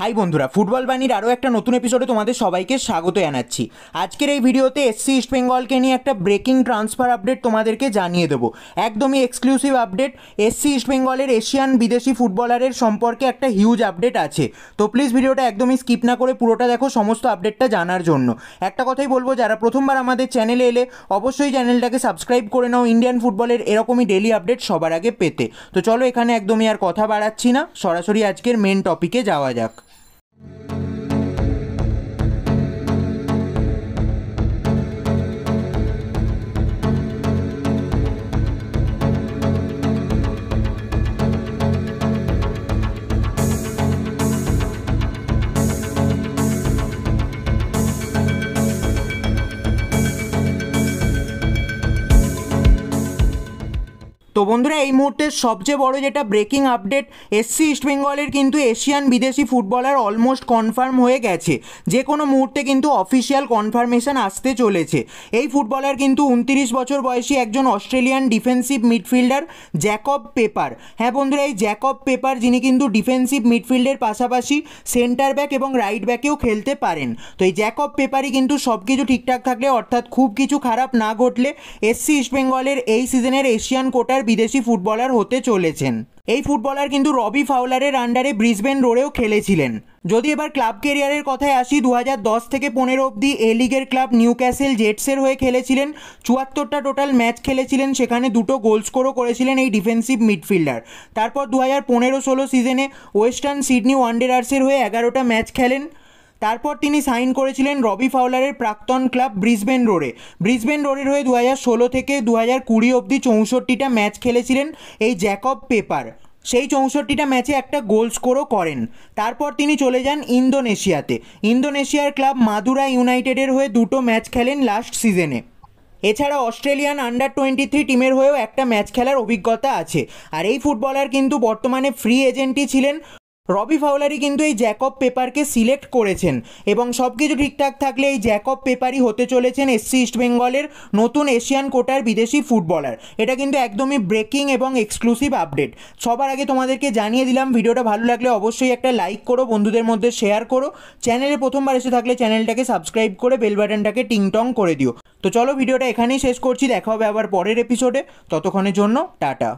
high বন্ধুরা football বাণীর আরও একটা নতুন এপিসোডে তোমাদের সবাইকে স্বাগত জানাচ্ছি আজকের এই ভিডিওতে এসসি ইস্ট বেঙ্গলকে নিয়ে একটা ব্রেকিং ট্রান্সফার আপডেট তোমাদেরকে জানিয়ে দেবো একদমই এক্সক্লুসিভ আপডেট এসসি ইস্ট বেঙ্গলের এশিয়ান বিদেশি ফুটবলারের সম্পর্কে একটা হিউজ আপডেট আছে তো প্লিজ ভিডিওটা একদমই স্কিপ না করে পুরোটা দেখো সমস্ত আপডেটটা জানার জন্য একটা কথাই বলবো যারা প্রথমবার আমাদের চ্যানেলে এলে অবশ্যই চ্যানেলটাকে সাবস্ক্রাইব করে নাও ইন্ডিয়ান ফুটবলের এরকমই ডেলি আপডেট সবার আগে পেতে তো চলো এখানে একদমই আর কথা বাড়াচ্ছি না সরাসরি আজকের মেন টপিকে যাওয়া যাক তো বন্ধুরা এই মুহূর্তে সবচেয়ে বড় যেটা ব্রেকিং আপডেট এসসি ইস্টবেঙ্গলের কিন্তু এশিয়ান বিদেশি ফুটবলার অলমোস্ট কনফার্ম হয়ে গেছে যে কোনো মুহূর্তে কিন্তু অফিসিয়াল কনফার্মেশন আসতে চলেছে এই ফুটবলার কিন্তু উনত্রিশ বছর বয়সী একজন Australian defensive midfielder Jacob Pepper হ্যাঁ বন্ধুরা এই জ্যাকব পেপার যিনি কিন্তু ডিফেন্সিভ মিডফিল্ডের পাশাপাশি সেন্টার ব্যাক এবং রাইট ব্যাকেও খেলতে পারেন তো এই জ্যাকব পেপারই কিন্তু সব কিছু ঠিকঠাক থাকলে অর্থাৎ খুব কিছু খারাপ না ঘটলে এসসি ইস্টবেঙ্গলের এই সিজনের এশিয়ান কোটার বিদেশি ফুটবলার হতে চলেছেন এই ফুটবলার কিন্তু রবি ফাউলারের আন্ডারে ব্রিসবেন রোডেও খেলেছিলেন যদি এবার ক্লাব কেরিয়ারের কথায় আসি দু থেকে পনেরো অবধি এ লিগের ক্লাব নিউ ক্যাসেল জেটসের হয়ে খেলেছিলেন চুয়াত্তরটা টোটাল ম্যাচ খেলেছিলেন সেখানে দুটো গোল স্কোরও করেছিলেন এই ডিফেন্সিভ মিডফিল্ডার তারপর দু হাজার পনেরো ষোলো সিজনে ওয়েস্টার্ন সিডনি ওয়ান্ডেরার্সের হয়ে এগারোটা ম্যাচ খেলেন তারপর তিনি সাইন করেছিলেন রবি ফাউলারের প্রাক্তন ক্লাব ব্রিসবেন রোডে ব্রিসবেন রোডের হয়ে দু ষোলো থেকে দু হাজার কুড়ি অবধি চৌষট্টিটা ম্যাচ খেলেছিলেন এই জ্যাকব পেপার সেই চৌষট্টিটা ম্যাচে একটা গোল স্কোরও করেন তারপর তিনি চলে যান ইন্দোনেশিয়াতে ইন্দোনেশিয়ার ক্লাব মাদুরা ইউনাইটেডের হয়ে দুটো ম্যাচ খেলেন লাস্ট সিজনে এছাড়া অস্ট্রেলিয়ান আন্ডার টোয়েন্টি থ্রি টিমের হয়েও একটা ম্যাচ খেলার অভিজ্ঞতা আছে আর এই ফুটবলার কিন্তু বর্তমানে ফ্রি এজেন্টই ছিলেন রবি ফাউলারি কিন্তু এই জ্যাকব পেপারকে সিলেক্ট করেছেন এবং সব কিছু ঠিকঠাক থাকলে এই জ্যাকব পেপারই হতে চলেছেন এসসি ইস্ট বেঙ্গলের নতুন এশিয়ান কোটার বিদেশি ফুটবলার এটা কিন্তু একদমই ব্রেকিং এবং এক্সক্লুসিভ আপডেট সবার আগে তোমাদেরকে জানিয়ে দিলাম ভিডিওটা ভালো লাগলে অবশ্যই একটা লাইক করো বন্ধুদের মধ্যে শেয়ার করো চ্যানেলে প্রথমবার এসে থাকলে চ্যানেলটাকে সাবস্ক্রাইব করে বেল বাটনটাকে টিংটং করে দিও তো চলো ভিডিওটা এখানেই শেষ করছি দেখা হবে আবার পরের এপিসোডে ততক্ষণের জন্য টাটা